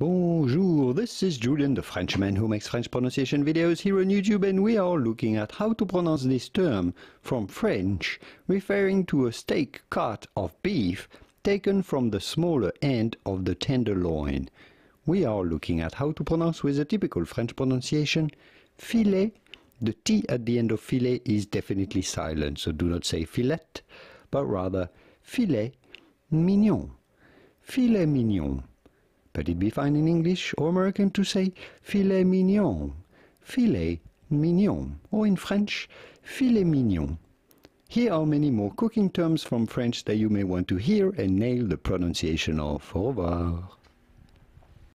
Bonjour, this is Julian, the Frenchman who makes French pronunciation videos here on YouTube and we are looking at how to pronounce this term from French, referring to a steak cut of beef taken from the smaller end of the tenderloin. We are looking at how to pronounce with a typical French pronunciation filet. The T at the end of filet is definitely silent, so do not say filet, but rather filet mignon. Filet mignon but it'd be fine in English or American to say filet mignon, filet mignon, or in French, filet mignon. Here are many more cooking terms from French that you may want to hear and nail the pronunciation of. Au revoir.